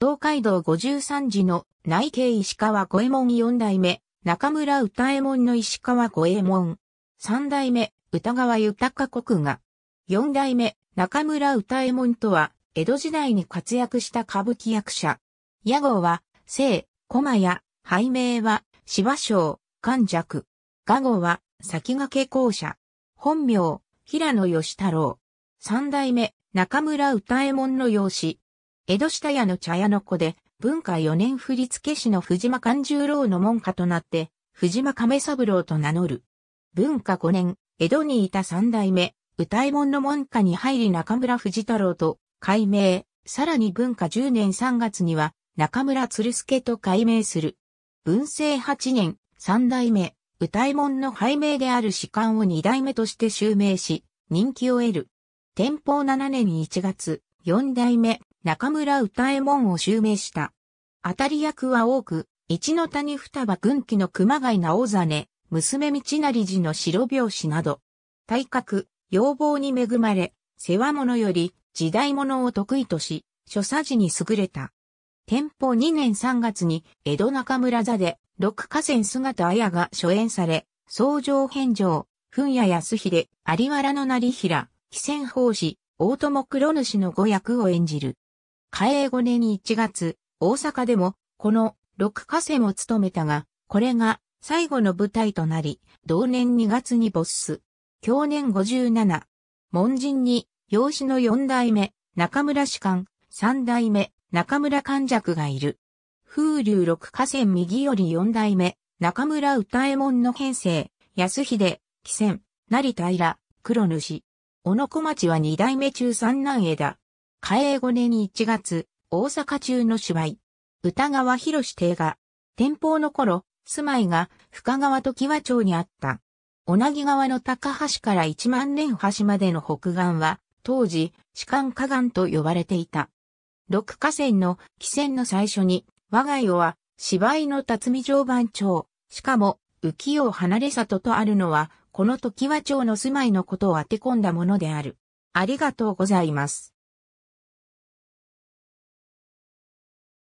東海道五十三時の内慶石川五右衛門四代目、中村歌右衛門の石川五右衛門。三代目、歌川豊国が。四代目、中村歌右衛門とは、江戸時代に活躍した歌舞伎役者。屋号は、聖、駒屋、拝名は、芝生、関弱。画号は、先駆け校舎。本名、平野義太郎。三代目、中村歌右衛門の養子。江戸下屋の茶屋の子で、文化4年振付師の藤間勘十郎の門下となって、藤間亀三郎と名乗る。文化5年、江戸にいた三代目、歌い衛門の門下に入り中村藤太郎と、改名、さらに文化10年3月には、中村鶴助と改名する。文政8年、三代目、歌い衛門の拝名である士官を二代目として襲名し、人気を得る。天保7年1月、四代目、中村歌右衛門を襲名した。当たり役は多く、一の谷双葉軍旗の熊谷直真、娘道成寺の白拍子など、体格、要望に恵まれ、世話物より時代物を得意とし、所作時に優れた。天保2年3月に江戸中村座で六河川姿綾が初演され、創上返上、噴野安秀、有原の成平、非戦法師、大友黒主の五役を演じる。嘉永5年に1月、大阪でも、この六河川を務めたが、これが最後の舞台となり、同年2月に没す。去年57。門人に、養子の四代目、中村士官、三代目、中村勘尺がいる。風流六河川右より四代目、中村歌右衛門の編成、安秀、紀仙、成平、黒主。小野小町は二代目中三男枝。嘉永5年1月、大阪中の芝居。歌川博士邸が、天保の頃、住まいが深川と木和町にあった。同じ川の高橋から一万年橋までの北岸は、当時、士官河岸と呼ばれていた。六河川の汽船の最初に、我が世は、芝居の辰巳常番町、しかも、浮世離れ里とあるのは、この時和町の住まいのことを当て込んだものである。ありがとうございます。